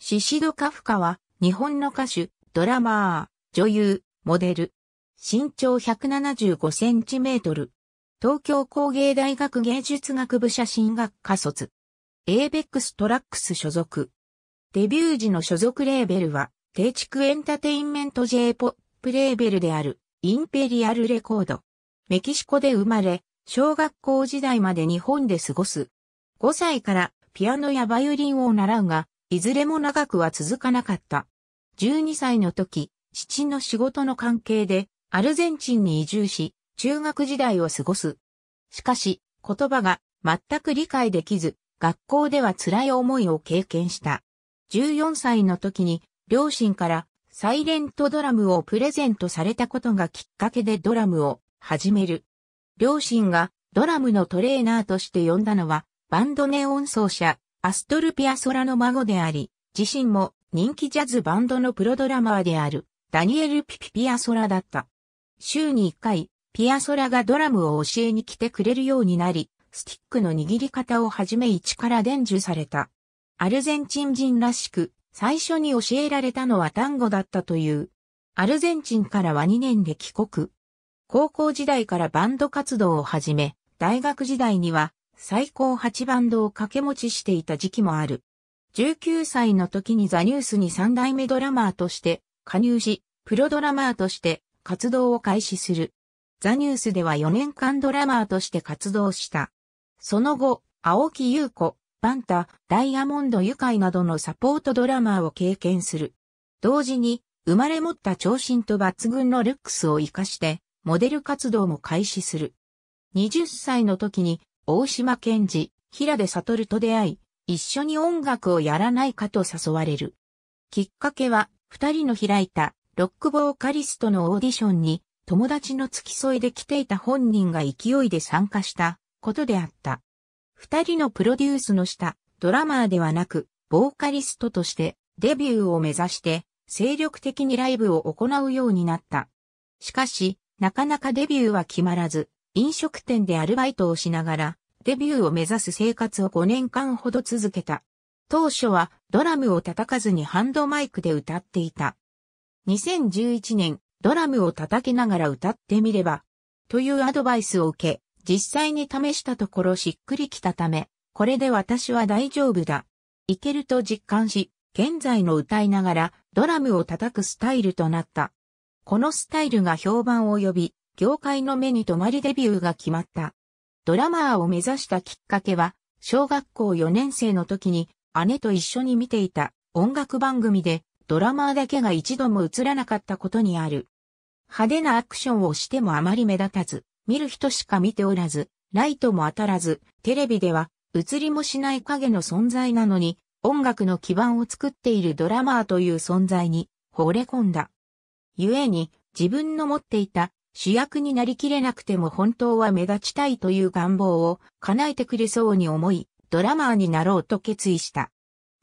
シシド・カフカは、日本の歌手、ドラマー、女優、モデル。身長175センチメートル。東京工芸大学芸術学部写真学科卒。エーベックストラックス所属。デビュー時の所属レーベルは、定畜エンタテインメント j ポップレーベルである、インペリアルレコード。メキシコで生まれ、小学校時代まで日本で過ごす。5歳からピアノやバイオリンを習うが、いずれも長くは続かなかった。12歳の時、父の仕事の関係で、アルゼンチンに移住し、中学時代を過ごす。しかし、言葉が全く理解できず、学校では辛い思いを経験した。14歳の時に、両親からサイレントドラムをプレゼントされたことがきっかけでドラムを始める。両親がドラムのトレーナーとして呼んだのは、バンドネオン奏者、アストルピアソラの孫であり、自身も人気ジャズバンドのプロドラマーであるダニエル・ピピピアソラだった。週に1回、ピアソラがドラムを教えに来てくれるようになり、スティックの握り方をはじめ一から伝授された。アルゼンチン人らしく、最初に教えられたのは単語だったという。アルゼンチンからは2年で帰国。高校時代からバンド活動を始め、大学時代には最高8バンドを掛け持ちしていた時期もある。19歳の時にザニュースに3代目ドラマーとして加入し、プロドラマーとして活動を開始する。ザニュースでは4年間ドラマーとして活動した。その後、青木優子、バンタ、ダイヤモンド愉快などのサポートドラマーを経験する。同時に、生まれ持った長身と抜群のルックスを活かして、モデル活動も開始する。20歳の時に大島健治、平出悟と出会い、一緒に音楽をやらないかと誘われる。きっかけは、二人の開いたロックボーカリストのオーディションに友達の付き添いで来ていた本人が勢いで参加したことであった。二人のプロデュースの下、ドラマーではなく、ボーカリストとしてデビューを目指して精力的にライブを行うようになった。しかし、なかなかデビューは決まらず、飲食店でアルバイトをしながら、デビューを目指す生活を5年間ほど続けた。当初はドラムを叩かずにハンドマイクで歌っていた。2011年、ドラムを叩きながら歌ってみれば、というアドバイスを受け、実際に試したところしっくりきたため、これで私は大丈夫だ。いけると実感し、現在の歌いながらドラムを叩くスタイルとなった。このスタイルが評判を呼び、業界の目に留まりデビューが決まった。ドラマーを目指したきっかけは、小学校4年生の時に姉と一緒に見ていた音楽番組でドラマーだけが一度も映らなかったことにある。派手なアクションをしてもあまり目立たず、見る人しか見ておらず、ライトも当たらず、テレビでは映りもしない影の存在なのに、音楽の基盤を作っているドラマーという存在に惚れ込んだ。故に自分の持っていた主役になりきれなくても本当は目立ちたいという願望を叶えてくれそうに思い、ドラマーになろうと決意した。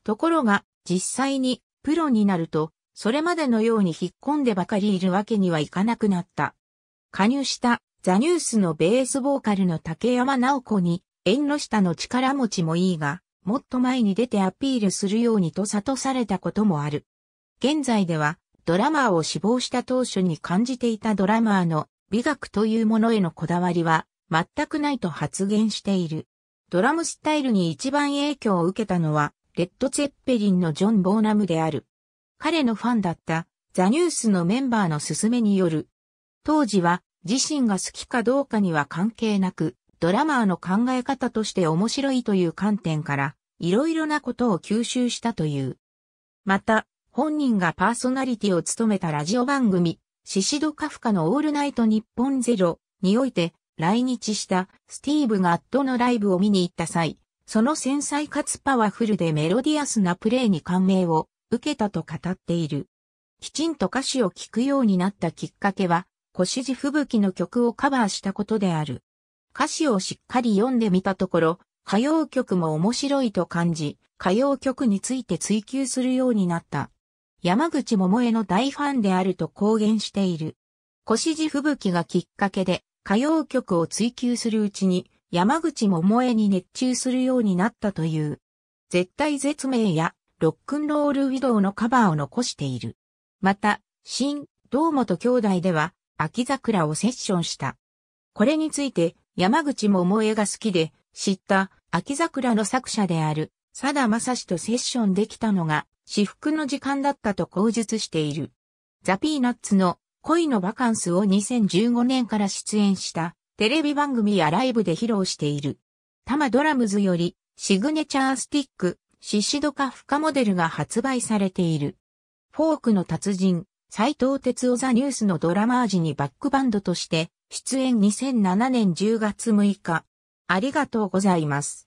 ところが、実際にプロになると、それまでのように引っ込んでばかりいるわけにはいかなくなった。加入したザニュースのベースボーカルの竹山直子に、縁の下の力持ちもいいが、もっと前に出てアピールするようにと悟されたこともある。現在では、ドラマーを志望した当初に感じていたドラマーの美学というものへのこだわりは全くないと発言している。ドラムスタイルに一番影響を受けたのは、レッド・ツェッペリンのジョン・ボーナムである。彼のファンだったザ・ニュースのメンバーの勧めによる。当時は自身が好きかどうかには関係なく、ドラマーの考え方として面白いという観点から、いろいろなことを吸収したという。また、本人がパーソナリティを務めたラジオ番組、シシドカフカのオールナイト日本ゼロにおいて来日したスティーブ・ガットのライブを見に行った際、その繊細かつパワフルでメロディアスなプレイに感銘を受けたと語っている。きちんと歌詞を聴くようになったきっかけは、腰地吹雪の曲をカバーしたことである。歌詞をしっかり読んでみたところ、歌謡曲も面白いと感じ、歌謡曲について追求するようになった。山口桃江の大ファンであると公言している。腰地吹雪がきっかけで歌謡曲を追求するうちに山口桃江に熱中するようになったという。絶対絶命やロックンロールウィドウのカバーを残している。また、新、堂本兄弟では秋桜をセッションした。これについて山口桃江が好きで知った秋桜の作者である佐田正史とセッションできたのが至福の時間だったと口述している。ザ・ピーナッツの恋のバカンスを2015年から出演したテレビ番組やライブで披露している。タマドラムズよりシグネチャースティック、シシドカフカモデルが発売されている。フォークの達人、斎藤哲夫ザニュースのドラマージにバックバンドとして出演2007年10月6日。ありがとうございます。